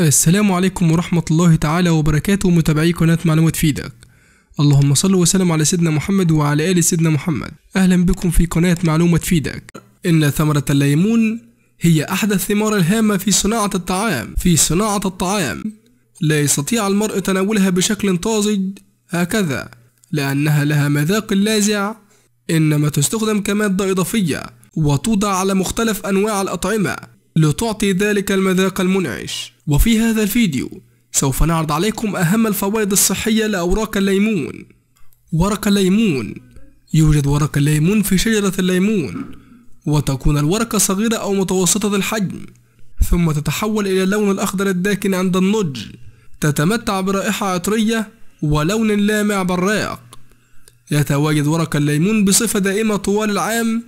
السلام عليكم ورحمة الله تعالى وبركاته متابعي قناة معلومات فيدك اللهم صل وسلم على سيدنا محمد وعلى آل سيدنا محمد أهلا بكم في قناة معلومة فيدك إن ثمرة الليمون هي أحد الثمار الهامة في صناعة الطعام في صناعة الطعام لا يستطيع المرء تناولها بشكل طازج هكذا لأنها لها مذاق لاذع إنما تستخدم كمادة إضافية وتوضع على مختلف أنواع الأطعمة لتعطي ذلك المذاق المنعش وفي هذا الفيديو سوف نعرض عليكم أهم الفوائد الصحية لأوراق الليمون ورق الليمون يوجد ورق الليمون في شجرة الليمون وتكون الورقة صغيرة أو متوسطة الحجم ثم تتحول إلى اللون الأخضر الداكن عند النضج تتمتع برائحة عطرية ولون لامع براق يتواجد ورق الليمون بصفة دائمة طوال العام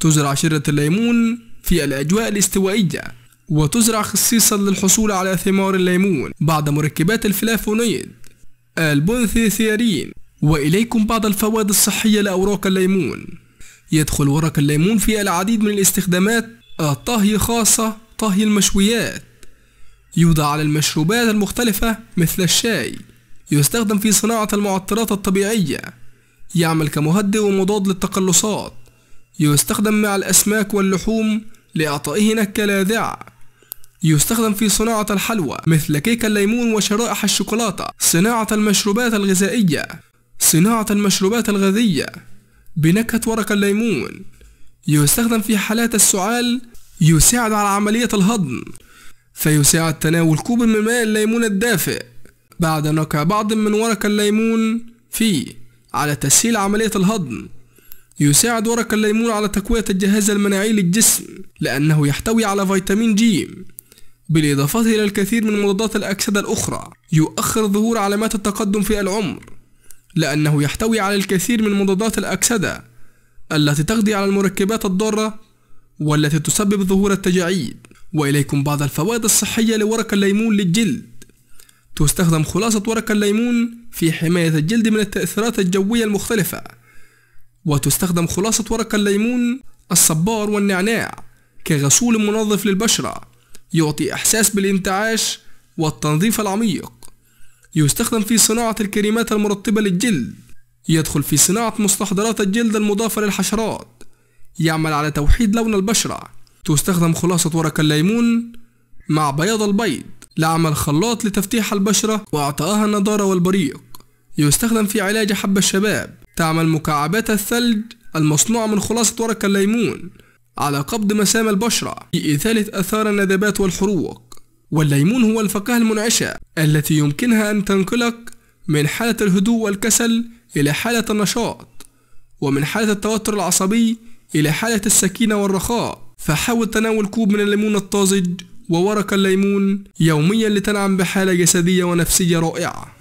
تزرع شجرة الليمون في الأجواء الاستوائية وتزرع خصيصا للحصول على ثمار الليمون بعد مركبات الفلافونيد البونثيثيرين وإليكم بعض الفوائد الصحية لأوراق الليمون يدخل ورق الليمون في العديد من الاستخدامات الطهي خاصة طهي المشويات يوضع على المشروبات المختلفة مثل الشاي يستخدم في صناعة المعطرات الطبيعية يعمل كمهدئ ومضاد للتقلصات يستخدم مع الأسماك واللحوم لإعطائه نكهة لاذعة يستخدم في صناعة الحلوى مثل كيك الليمون وشرائح الشوكولاتة صناعة المشروبات الغذائية صناعة المشروبات الغازية بنكهة ورق الليمون يستخدم في حالات السعال يساعد على عملية الهضم فيساعد تناول كوب من ماء الليمون الدافئ بعد نقع بعض من ورق الليمون فيه على تسهيل عملية الهضم يساعد ورق الليمون على تقوية الجهاز المناعي للجسم لأنه يحتوي على فيتامين جيم بالإضافة إلى الكثير من مضادات الأكسدة الأخرى يؤخر ظهور علامات التقدم في العمر لأنه يحتوي على الكثير من مضادات الأكسدة التي تقضي على المركبات الضارة والتي تسبب ظهور التجاعيد وإليكم بعض الفوائد الصحية لورق الليمون للجلد تستخدم خلاصة ورق الليمون في حماية الجلد من التأثيرات الجوية المختلفة وتستخدم خلاصة ورق الليمون الصبار والنعناع كغسول منظف للبشرة يعطي إحساس بالانتعاش والتنظيف العميق يستخدم في صناعة الكريمات المرطبة للجلد يدخل في صناعة مستحضرات الجلد المضافة للحشرات يعمل على توحيد لون البشرة تستخدم خلاصة ورق الليمون مع بياض البيض لعمل خلاط لتفتيح البشرة وإعطائها النضارة والبريق يستخدم في علاج حب الشباب تعمل مكعبات الثلج المصنوعة من خلاصة ورق الليمون على قبض مسام البشرة في إثالة آثار الندبات والحروق والليمون هو الفاكهة المنعشة التي يمكنها أن تنقلك من حالة الهدوء والكسل إلى حالة النشاط ومن حالة التوتر العصبي إلى حالة السكينة والرخاء فحاول تناول كوب من الليمون الطازج وورق الليمون يوميا لتنعم بحالة جسدية ونفسية رائعة